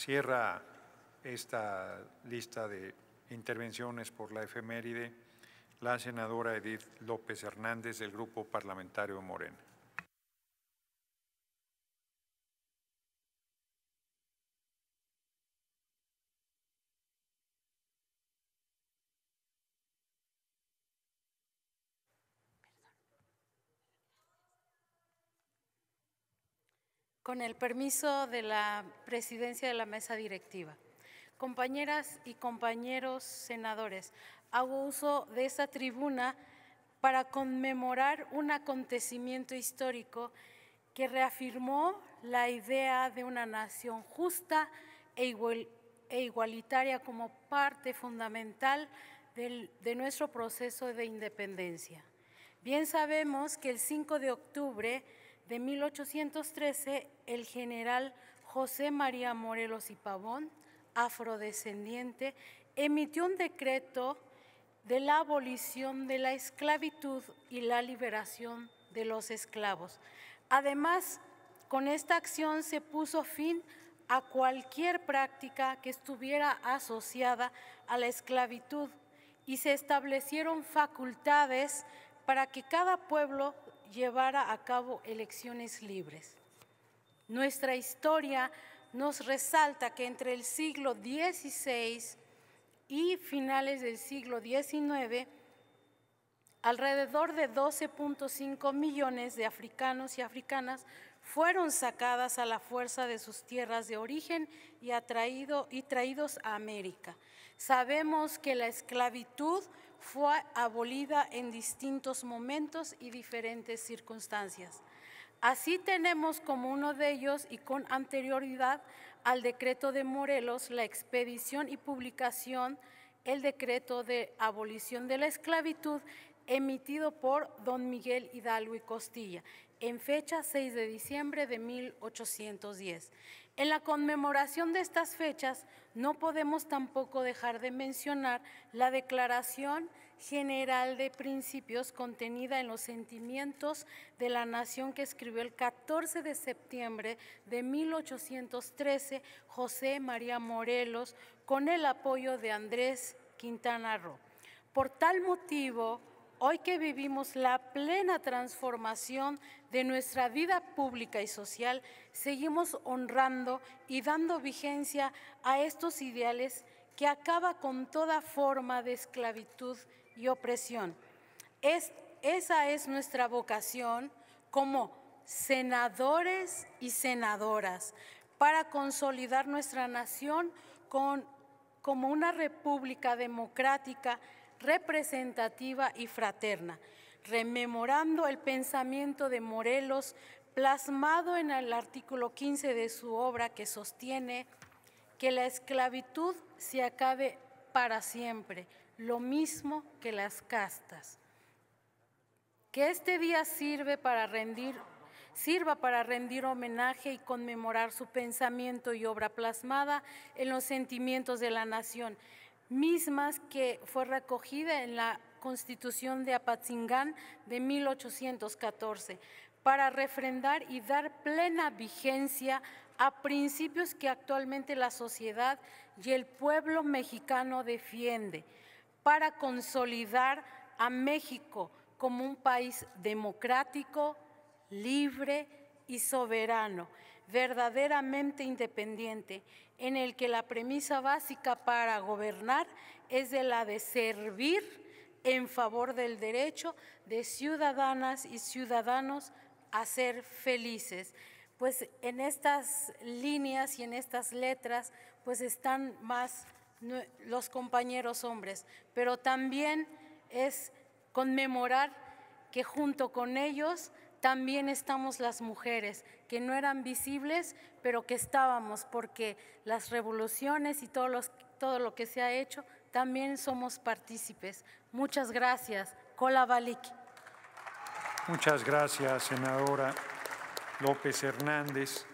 cierra esta lista de intervenciones por la efeméride la senadora Edith López Hernández del Grupo Parlamentario Morena. Con el permiso de la presidencia de la mesa directiva. Compañeras y compañeros senadores, hago uso de esta tribuna para conmemorar un acontecimiento histórico que reafirmó la idea de una nación justa e, e igualitaria como parte fundamental de nuestro proceso de independencia. Bien sabemos que el 5 de octubre de 1813, el general José María Morelos y Pavón, afrodescendiente, emitió un decreto de la abolición de la esclavitud y la liberación de los esclavos. Además, con esta acción se puso fin a cualquier práctica que estuviera asociada a la esclavitud y se establecieron facultades para que cada pueblo llevara a cabo elecciones libres. Nuestra historia nos resalta que entre el siglo XVI y finales del siglo XIX, alrededor de 12.5 millones de africanos y africanas fueron sacadas a la fuerza de sus tierras de origen y, atraído, y traídos a América. Sabemos que la esclavitud fue abolida en distintos momentos y diferentes circunstancias. Así tenemos como uno de ellos y con anterioridad al decreto de Morelos la expedición y publicación el decreto de abolición de la esclavitud emitido por don Miguel Hidalgo y Costilla en fecha 6 de diciembre de 1810. En la conmemoración de estas fechas no podemos tampoco dejar de mencionar la Declaración General de Principios contenida en los sentimientos de la nación que escribió el 14 de septiembre de 1813 José María Morelos con el apoyo de Andrés Quintana Roo. Por tal motivo, hoy que vivimos la plena transformación de nuestra vida pública y social, seguimos honrando y dando vigencia a estos ideales que acaba con toda forma de esclavitud y opresión. esa es nuestra vocación como senadores y senadoras para consolidar nuestra nación como una república democrática representativa y fraterna, rememorando el pensamiento de Morelos plasmado en el artículo 15 de su obra que sostiene que la esclavitud se acabe para siempre, lo mismo que las castas. Que este día sirve para rendir, sirva para rendir homenaje y conmemorar su pensamiento y obra plasmada en los sentimientos de la nación, mismas que fue recogida en la Constitución de Apatzingán de 1814 para refrendar y dar plena vigencia a principios que actualmente la sociedad y el pueblo mexicano defiende, para consolidar a México como un país democrático, libre y soberano verdaderamente independiente, en el que la premisa básica para gobernar es de la de servir en favor del derecho de ciudadanas y ciudadanos a ser felices. Pues en estas líneas y en estas letras, pues están más los compañeros hombres, pero también es conmemorar que junto con ellos también estamos las mujeres, que no eran visibles, pero que estábamos, porque las revoluciones y todo, todo lo que se ha hecho, también somos partícipes. Muchas gracias. Kola Balik. Muchas gracias, senadora López Hernández.